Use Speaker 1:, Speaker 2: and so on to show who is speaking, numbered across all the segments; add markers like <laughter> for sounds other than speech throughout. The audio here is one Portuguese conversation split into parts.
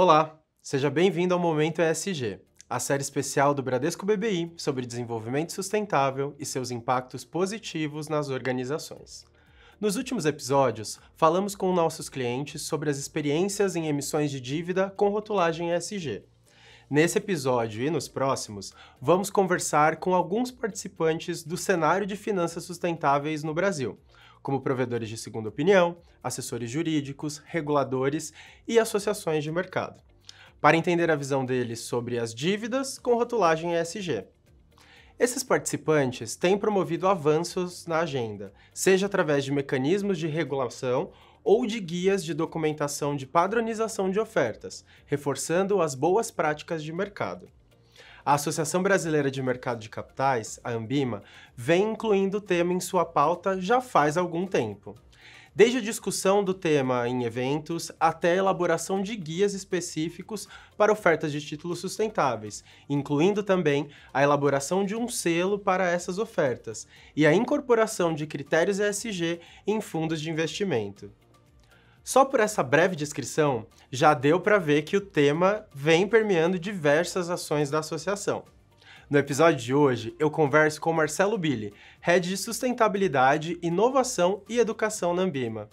Speaker 1: Olá, seja bem-vindo ao Momento ESG, a série especial do Bradesco BBI sobre desenvolvimento sustentável e seus impactos positivos nas organizações. Nos últimos episódios, falamos com nossos clientes sobre as experiências em emissões de dívida com rotulagem ESG. Nesse episódio e nos próximos, vamos conversar com alguns participantes do cenário de finanças sustentáveis no Brasil, como provedores de segunda opinião, assessores jurídicos, reguladores e associações de mercado, para entender a visão deles sobre as dívidas com rotulagem ESG. Esses participantes têm promovido avanços na agenda, seja através de mecanismos de regulação ou de guias de documentação de padronização de ofertas, reforçando as boas práticas de mercado. A Associação Brasileira de Mercado de Capitais, a Ambima, vem incluindo o tema em sua pauta já faz algum tempo. Desde a discussão do tema em eventos até a elaboração de guias específicos para ofertas de títulos sustentáveis, incluindo também a elaboração de um selo para essas ofertas e a incorporação de critérios ESG em fundos de investimento. Só por essa breve descrição, já deu para ver que o tema vem permeando diversas ações da associação. No episódio de hoje, eu converso com Marcelo Billy, Head de Sustentabilidade, Inovação e Educação na Ambima.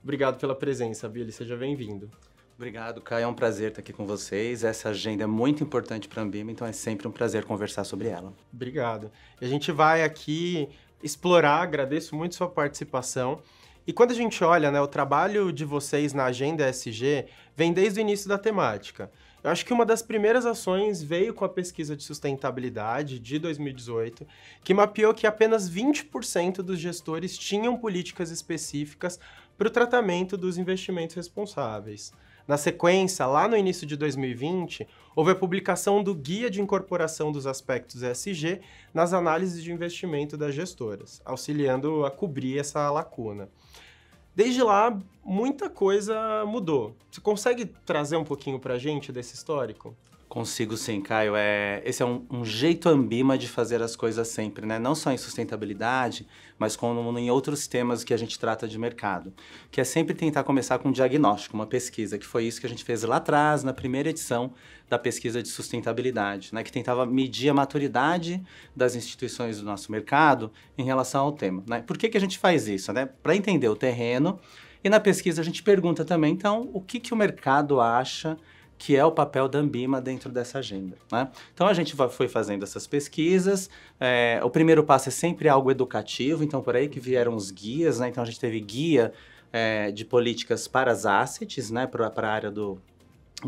Speaker 1: Obrigado pela presença, Billy, seja bem-vindo.
Speaker 2: Obrigado, Caio. É um prazer estar aqui com vocês. Essa agenda é muito importante para a Ambima, então é sempre um prazer conversar sobre ela.
Speaker 1: Obrigado. E a gente vai aqui explorar, agradeço muito sua participação, e quando a gente olha, né, o trabalho de vocês na agenda SG vem desde o início da temática. Eu acho que uma das primeiras ações veio com a pesquisa de sustentabilidade de 2018, que mapeou que apenas 20% dos gestores tinham políticas específicas para o tratamento dos investimentos responsáveis. Na sequência, lá no início de 2020, houve a publicação do Guia de Incorporação dos Aspectos ESG nas análises de investimento das gestoras, auxiliando a cobrir essa lacuna. Desde lá, muita coisa mudou. Você consegue trazer um pouquinho para a gente desse histórico?
Speaker 2: consigo sim, Caio. É, esse é um, um, jeito ambima de fazer as coisas sempre, né? Não só em sustentabilidade, mas como em outros temas que a gente trata de mercado. Que é sempre tentar começar com um diagnóstico, uma pesquisa, que foi isso que a gente fez lá atrás, na primeira edição da pesquisa de sustentabilidade, né? Que tentava medir a maturidade das instituições do nosso mercado em relação ao tema. Né? Por que, que a gente faz isso, né? Para entender o terreno. E na pesquisa a gente pergunta também, então, o que, que o mercado acha que é o papel da Ambima dentro dessa agenda. Né? Então a gente foi fazendo essas pesquisas. É, o primeiro passo é sempre algo educativo, então por aí que vieram os guias, né? Então a gente teve guia é, de políticas para as assets, né? Para a área do,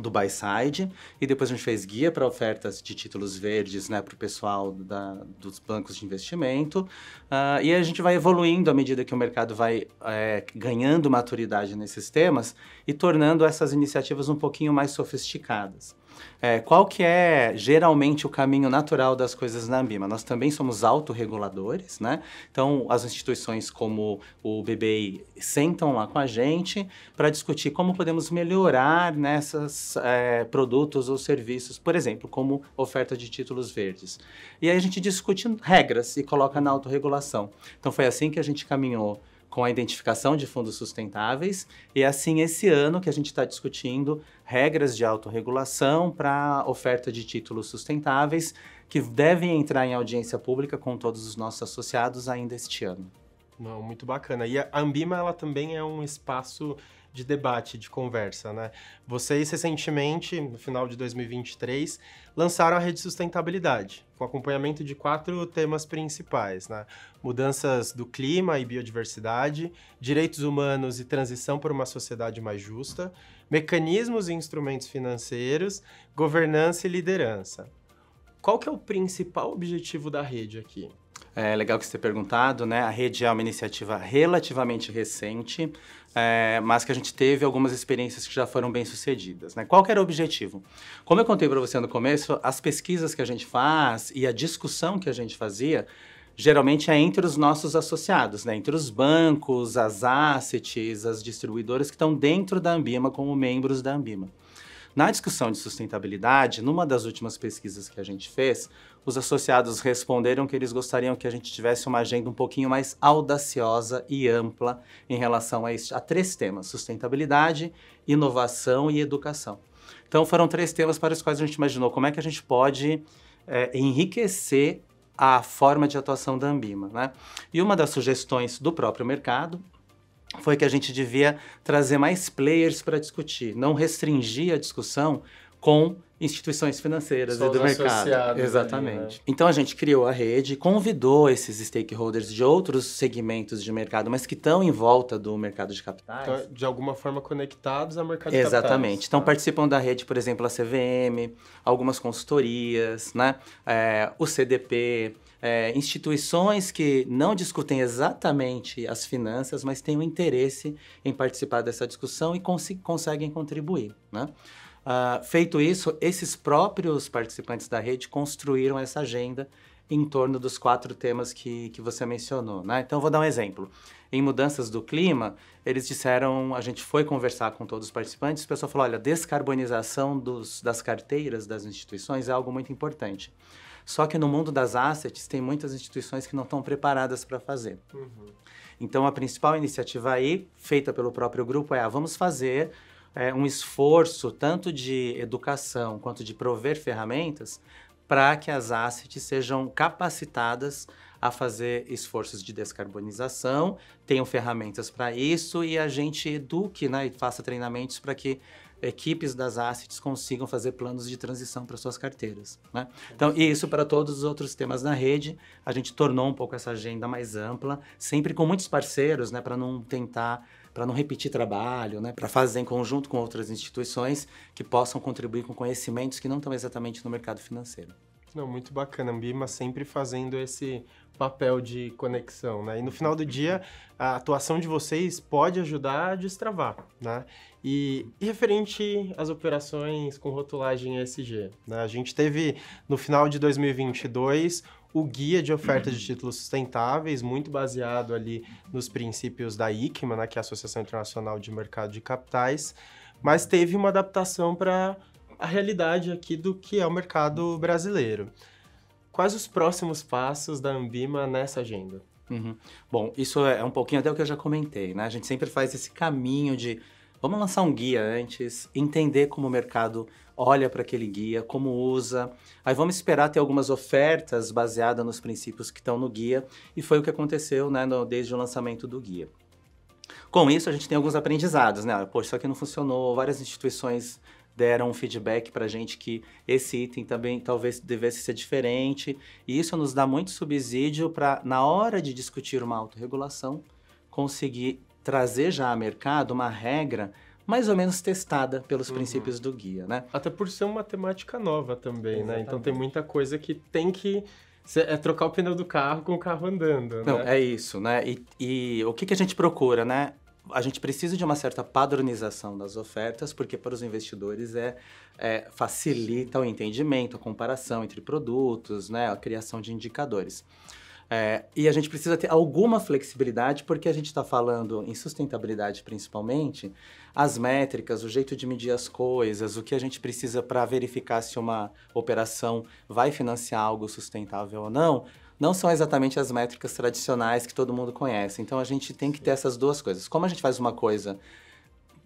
Speaker 2: do buy side e depois a gente fez guia para ofertas de títulos verdes né, para o pessoal da, dos bancos de investimento uh, e a gente vai evoluindo à medida que o mercado vai é, ganhando maturidade nesses temas e tornando essas iniciativas um pouquinho mais sofisticadas. É, qual que é geralmente o caminho natural das coisas na Ambima? Nós também somos autorreguladores, né? Então, as instituições como o BBI sentam lá com a gente para discutir como podemos melhorar nesses né, é, produtos ou serviços, por exemplo, como oferta de títulos verdes. E aí a gente discute regras e coloca na autorregulação. Então, foi assim que a gente caminhou com a identificação de fundos sustentáveis e assim esse ano que a gente está discutindo regras de autorregulação para oferta de títulos sustentáveis que devem entrar em audiência pública com todos os nossos associados ainda este ano.
Speaker 1: Não, muito bacana. E a Ambima ela também é um espaço de debate, de conversa, né? Vocês recentemente, no final de 2023, lançaram a Rede Sustentabilidade, com acompanhamento de quatro temas principais, né? Mudanças do clima e biodiversidade, direitos humanos e transição para uma sociedade mais justa, mecanismos e instrumentos financeiros, governança e liderança. Qual que é o principal objetivo da rede aqui?
Speaker 2: É legal que você tenha perguntado, né? A rede é uma iniciativa relativamente recente, é, mas que a gente teve algumas experiências que já foram bem sucedidas. Né? Qual era o objetivo? Como eu contei para você no começo, as pesquisas que a gente faz e a discussão que a gente fazia geralmente é entre os nossos associados, né? entre os bancos, as assets, as distribuidoras que estão dentro da Ambima como membros da Ambima. Na discussão de sustentabilidade, numa das últimas pesquisas que a gente fez, os associados responderam que eles gostariam que a gente tivesse uma agenda um pouquinho mais audaciosa e ampla em relação a, este, a três temas: sustentabilidade, inovação e educação. Então, foram três temas para os quais a gente imaginou como é que a gente pode é, enriquecer a forma de atuação da Ambima. Né? E uma das sugestões do próprio mercado foi que a gente devia trazer mais players para discutir, não restringir a discussão com instituições financeiras e do mercado. Exatamente. Aí, né? Então a gente criou a rede, convidou esses stakeholders de outros segmentos de mercado, mas que estão em volta do mercado de capitais. Então,
Speaker 1: de alguma forma conectados ao mercado Exatamente. de capitais. Exatamente. Então tá?
Speaker 2: participam da rede, por exemplo, a CVM, algumas consultorias, né? É, o CDP. É, instituições que não discutem exatamente as finanças, mas têm um interesse em participar dessa discussão e cons conseguem contribuir. Né? Uh, feito isso, esses próprios participantes da rede construíram essa agenda em torno dos quatro temas que, que você mencionou. Né? Então, vou dar um exemplo. Em mudanças do clima, eles disseram, a gente foi conversar com todos os participantes, o pessoal falou, olha, descarbonização dos, das carteiras das instituições é algo muito importante. Só que no mundo das assets, tem muitas instituições que não estão preparadas para fazer. Uhum. Então, a principal iniciativa aí, feita pelo próprio grupo, é, ah, vamos fazer é, um esforço tanto de educação quanto de prover ferramentas para que as assets sejam capacitadas a fazer esforços de descarbonização, tenham ferramentas para isso e a gente eduque né, e faça treinamentos para que equipes das assets consigam fazer planos de transição para suas carteiras. Né? Então, e isso para todos os outros temas na rede, a gente tornou um pouco essa agenda mais ampla, sempre com muitos parceiros, né, para não tentar para não repetir trabalho, né? para fazer em conjunto com outras instituições que possam contribuir com conhecimentos que não estão exatamente no mercado financeiro.
Speaker 1: Não, muito bacana, a Ambima sempre fazendo esse papel de conexão, né? E no final do dia, a atuação de vocês pode ajudar a destravar, né? E, e referente às operações com rotulagem ESG, né? A gente teve no final de 2022 o guia de oferta de uhum. títulos sustentáveis, muito baseado ali nos princípios da ICMA, né, que é a Associação Internacional de Mercado de Capitais, mas teve uma adaptação para a realidade aqui do que é o
Speaker 2: mercado brasileiro. Quais os próximos passos da Ambima nessa agenda? Uhum. Bom, isso é um pouquinho até o que eu já comentei, né? A gente sempre faz esse caminho de vamos lançar um guia antes, entender como o mercado olha para aquele guia, como usa. Aí vamos esperar ter algumas ofertas baseadas nos princípios que estão no guia, e foi o que aconteceu né, no, desde o lançamento do guia. Com isso, a gente tem alguns aprendizados, né? Poxa, isso aqui não funcionou, várias instituições deram um feedback para a gente que esse item também talvez devesse ser diferente. E isso nos dá muito subsídio para, na hora de discutir uma autorregulação, conseguir trazer já a mercado uma regra mais ou menos testada pelos uhum. princípios do guia, né? Até por ser uma temática nova também,
Speaker 1: Exatamente. né? Então tem muita coisa que tem que é trocar o pneu do carro com o carro andando, né? é
Speaker 2: isso, né? E, e o que, que a gente procura, né? a gente precisa de uma certa padronização das ofertas, porque para os investidores é, é, facilita o entendimento, a comparação entre produtos, né, a criação de indicadores. É, e a gente precisa ter alguma flexibilidade, porque a gente está falando em sustentabilidade principalmente, as métricas, o jeito de medir as coisas, o que a gente precisa para verificar se uma operação vai financiar algo sustentável ou não, não são exatamente as métricas tradicionais que todo mundo conhece. Então a gente tem que ter essas duas coisas. Como a gente faz uma coisa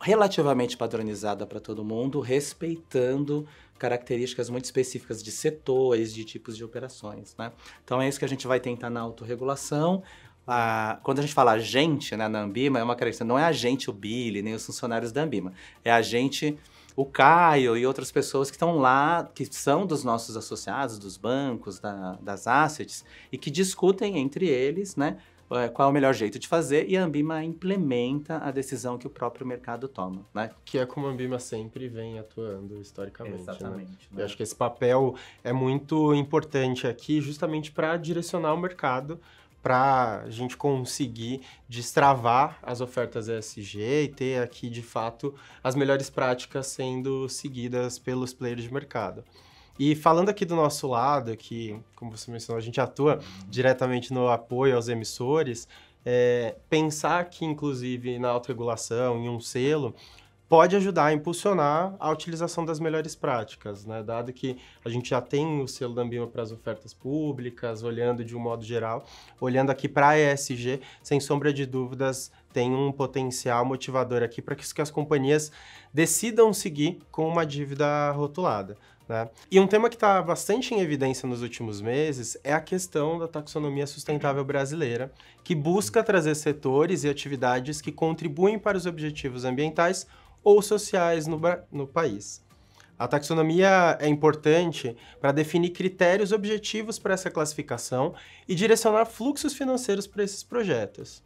Speaker 2: relativamente padronizada para todo mundo, respeitando características muito específicas de setores, de tipos de operações. Né? Então é isso que a gente vai tentar na autorregulação. A, quando a gente fala gente né, na Ambima, é uma característica, não é a gente, o Billy, nem os funcionários da Ambima. É a gente, o Caio e outras pessoas que estão lá, que são dos nossos associados, dos bancos, da, das assets, e que discutem entre eles né, eh, qual é o melhor jeito de fazer e a Ambima implementa a decisão que o próprio mercado toma, né? Que é como a Ambima sempre
Speaker 1: vem atuando historicamente. Né? Exatamente. Né?
Speaker 2: Né? Eu acho que esse papel
Speaker 1: é muito importante aqui, justamente para direcionar o mercado para a gente conseguir destravar as ofertas ESG e ter aqui de fato as melhores práticas sendo seguidas pelos players de mercado. E falando aqui do nosso lado, que, como você mencionou, a gente atua diretamente no apoio aos emissores, é, pensar que, inclusive, na autorregulação, em um selo, pode ajudar a impulsionar a utilização das melhores práticas, né? dado que a gente já tem o selo da Ambima para as ofertas públicas, olhando de um modo geral, olhando aqui para a ESG, sem sombra de dúvidas, tem um potencial motivador aqui para que as companhias decidam seguir com uma dívida rotulada. Né? E um tema que está bastante em evidência nos últimos meses é a questão da taxonomia sustentável brasileira, que busca trazer setores e atividades que contribuem para os objetivos ambientais ou sociais no, no país. A taxonomia é importante para definir critérios objetivos para essa classificação e direcionar fluxos financeiros para esses projetos.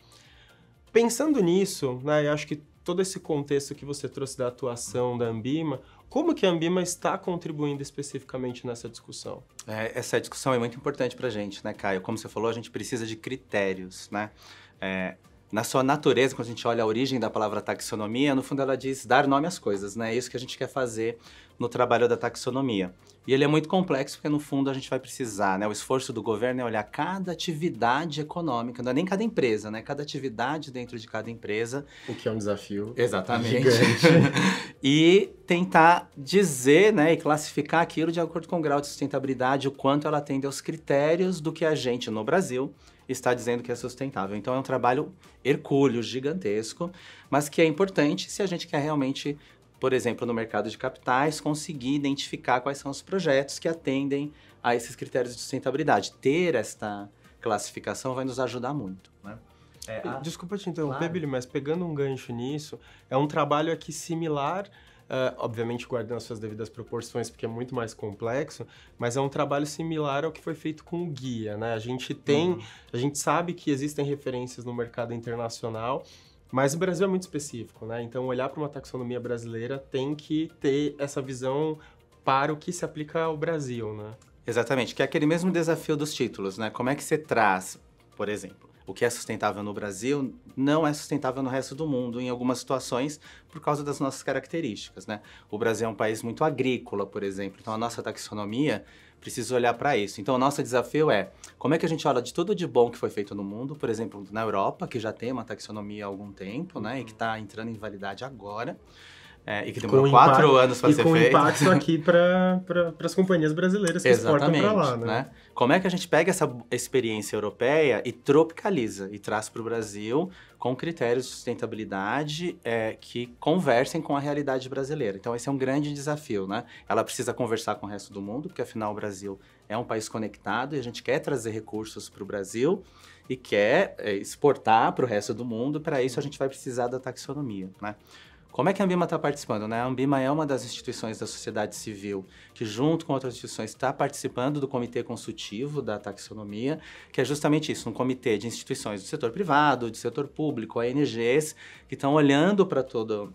Speaker 1: Pensando nisso, né, eu acho que todo esse contexto que você trouxe da atuação da Ambima como que a Ambima está contribuindo especificamente nessa discussão?
Speaker 2: É, essa discussão é muito importante para a gente, né, Caio? Como você falou, a gente precisa de critérios, né? É, na sua natureza, quando a gente olha a origem da palavra taxonomia, no fundo ela diz dar nome às coisas, né? É isso que a gente quer fazer no trabalho da taxonomia. E ele é muito complexo porque, no fundo, a gente vai precisar, né? O esforço do governo é olhar cada atividade econômica, não é nem cada empresa, né? Cada atividade dentro de cada empresa. O que é um desafio. Exatamente. <laughs> e tentar dizer, né? E classificar aquilo de acordo com o grau de sustentabilidade, o quanto ela atende aos critérios do que a gente, no Brasil, está dizendo que é sustentável. Então é um trabalho hercúleo, gigantesco, mas que é importante se a gente quer realmente por exemplo, no mercado de capitais, conseguir identificar quais são os projetos que atendem a esses critérios de sustentabilidade. Ter esta classificação vai nos ajudar muito. Né?
Speaker 1: É, a... Desculpa te interromper, claro. Billy, mas pegando um gancho nisso, é um trabalho aqui similar. Uh, obviamente guardando as suas devidas proporções, porque é muito mais complexo, mas é um trabalho similar ao que foi feito com o guia, né? A gente tem, uhum. a gente sabe que existem referências no mercado internacional, mas o Brasil é muito específico, né? Então, olhar para uma taxonomia brasileira tem que ter essa visão para o que se aplica ao Brasil, né?
Speaker 2: Exatamente, que é aquele mesmo desafio dos títulos, né? Como é que você traz, por exemplo, o que é sustentável no Brasil não é sustentável no resto do mundo, em algumas situações, por causa das nossas características, né? O Brasil é um país muito agrícola, por exemplo, então a nossa taxonomia precisa olhar para isso. Então, o nosso desafio é como é que a gente olha de tudo de bom que foi feito no mundo, por exemplo, na Europa, que já tem uma taxonomia há algum tempo, né, e que está uhum. entrando em validade agora. É, e que demorou quatro impacto, anos para ser feito. E com impacto aqui
Speaker 1: para <laughs> pra, as companhias brasileiras que exportam para lá, né? né?
Speaker 2: Como é que a gente pega essa experiência europeia e tropicaliza e traz para o Brasil com critérios de sustentabilidade é, que conversem com a realidade brasileira? Então, esse é um grande desafio, né? Ela precisa conversar com o resto do mundo, porque afinal o Brasil é um país conectado e a gente quer trazer recursos para o Brasil e quer é, exportar para o resto do mundo. Para isso, a gente vai precisar da taxonomia, né? Como é que a Ambima está participando? Né? A Ambima é uma das instituições da sociedade civil que, junto com outras instituições, está participando do Comitê Consultivo da Taxonomia, que é justamente isso, um comitê de instituições do setor privado, do setor público, ONGs, que estão olhando para todo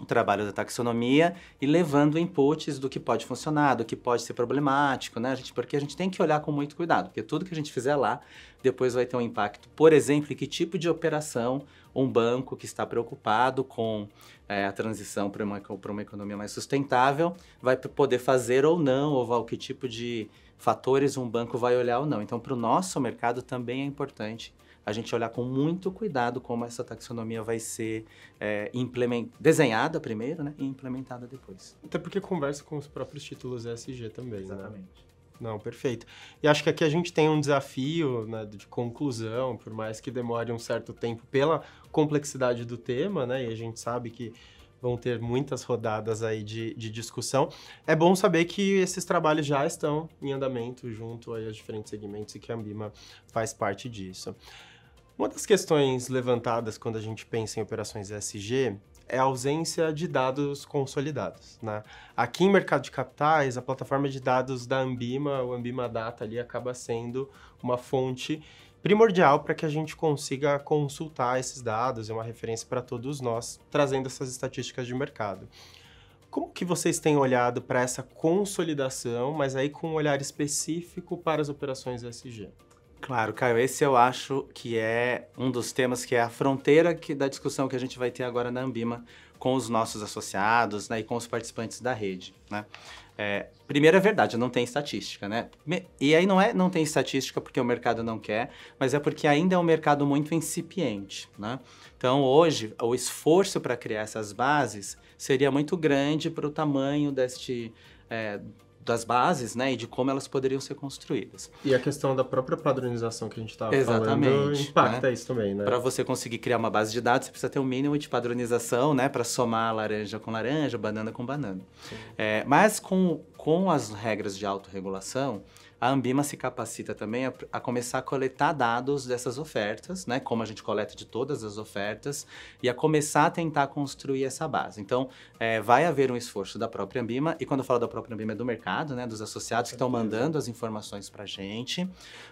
Speaker 2: o trabalho da taxonomia e levando inputs do que pode funcionar, do que pode ser problemático, né? A gente, porque a gente tem que olhar com muito cuidado, porque tudo que a gente fizer lá depois vai ter um impacto. Por exemplo, em que tipo de operação um banco que está preocupado com é, a transição para uma, uma economia mais sustentável vai poder fazer ou não, ou ao que tipo de fatores um banco vai olhar ou não. Então, para o nosso mercado também é importante a gente olhar com muito cuidado como essa taxonomia vai ser é, desenhada primeiro né, e implementada depois.
Speaker 1: Até porque conversa com os próprios títulos ESG também, né? Exatamente. Né? Não, perfeito. E acho que aqui a gente tem um desafio né, de conclusão, por mais que demore um certo tempo pela complexidade do tema, né? E a gente sabe que vão ter muitas rodadas aí de, de discussão. É bom saber que esses trabalhos já estão em andamento junto aí aos diferentes segmentos e que a Ambima faz parte disso. Uma das questões levantadas quando a gente pensa em operações ESG é a ausência de dados consolidados. Né? Aqui em mercado de capitais, a plataforma de dados da Ambima, o Ambima Data ali, acaba sendo uma fonte primordial para que a gente consiga consultar esses dados, é uma referência para todos nós, trazendo essas estatísticas de mercado. Como que vocês têm olhado para essa consolidação, mas aí com um olhar específico para as operações ESG?
Speaker 2: Claro, Caio, esse eu acho que é um dos temas que é a fronteira que, da discussão que a gente vai ter agora na Ambima com os nossos associados né, e com os participantes da rede. Né? É, primeiro é verdade, não tem estatística, né? E aí não é não tem estatística porque o mercado não quer, mas é porque ainda é um mercado muito incipiente, né? Então hoje o esforço para criar essas bases seria muito grande para o tamanho deste é, das bases, né, e de como elas poderiam ser construídas.
Speaker 1: E a questão da própria padronização que a gente estava tá falando impacta né? isso também, né?
Speaker 2: Para você conseguir criar uma base de dados, você precisa ter um mínimo de padronização, né, para somar laranja com laranja, banana com banana. É, mas com, com as regras de autorregulação, regulação a Ambima se capacita também a, a, começar a coletar dados dessas ofertas, né? Como a gente coleta de todas as ofertas e a começar a tentar construir essa base. Então, é, vai haver um esforço da própria Ambima e quando eu falo da própria Ambima é do mercado, né? Dos associados que estão mandando as informações para a gente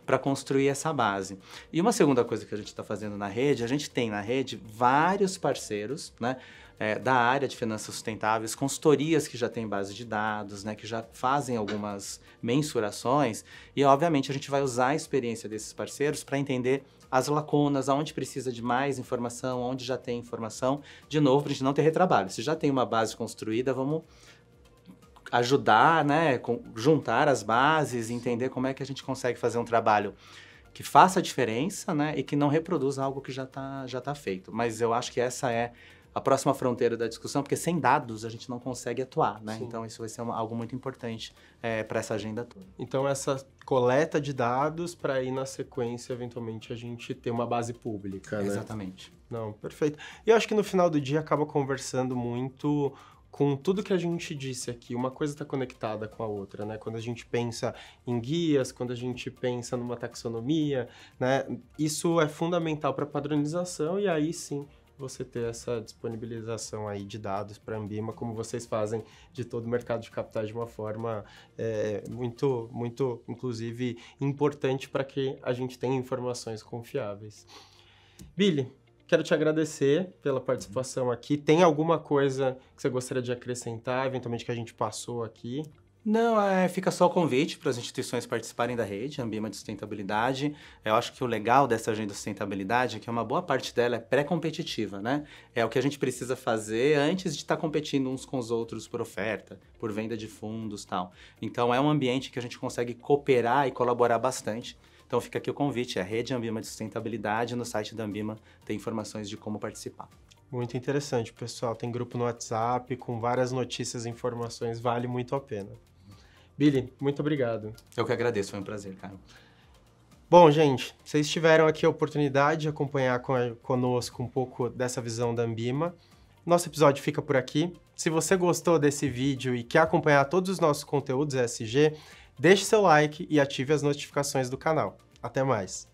Speaker 2: para construir essa base. E uma segunda coisa que a gente está fazendo na rede, a gente tem na rede vários parceiros, né? é, da área de finanças sustentáveis, consultorias que já têm base de dados, né, que já fazem algumas mensurações, e obviamente a gente vai usar a experiência desses parceiros para entender as lacunas, aonde precisa de mais informação, onde já tem informação, de novo, para a gente não ter retrabalho. Se já tem uma base construída, vamos ajudar, né, juntar as bases, entender como é que a gente consegue fazer um trabalho que faça a diferença, né, e que não reproduza algo que já está já tá feito. Mas eu acho que essa é a próxima fronteira da discussão, porque sem dados a gente não consegue atuar, né? Sim. Então isso vai ser uma, algo muito importante é, para essa agenda
Speaker 1: toda. Então essa coleta de dados para ir na sequência, eventualmente, a gente ter uma base pública, né? Exatamente. Não, perfeito. E eu acho que no final do dia acaba conversando muito com tudo que a gente disse aqui, uma coisa está conectada com a outra, né? Quando a gente pensa em guias, quando a gente pensa numa taxonomia, né? Isso é fundamental para padronização e aí sim você ter essa disponibilização aí de dados para a Ambima, como vocês fazem de todo o mercado de capitais de uma forma é, muito, muito, inclusive, importante para que a gente tenha informações confiáveis. Billy, quero te agradecer pela participação aqui. Tem alguma coisa que você gostaria de acrescentar, eventualmente que a gente passou
Speaker 2: aqui? Não, é, fica só o convite para as instituições participarem da rede Ambima de Sustentabilidade. Eu acho que o legal dessa agenda de sustentabilidade é que uma boa parte dela é pré-competitiva, né? É o que a gente precisa fazer antes de estar tá competindo uns com os outros por oferta, por venda de fundos tal. Então é um ambiente que a gente consegue cooperar e colaborar bastante. Então fica aqui o convite, é a Rede Ambima de Sustentabilidade, no site da Ambima tem informações de como participar.
Speaker 1: Muito interessante, pessoal. Tem grupo no WhatsApp com várias notícias e informações, vale muito a pena. Billy, muito
Speaker 2: obrigado. Eu que agradeço, foi um prazer, cara.
Speaker 1: Bom, gente, vocês tiveram aqui a oportunidade de acompanhar conosco um pouco dessa visão da Ambima. Nosso episódio fica por aqui. Se você gostou desse vídeo e quer acompanhar todos os nossos conteúdos ESG, deixe seu like e ative as notificações do canal. Até mais!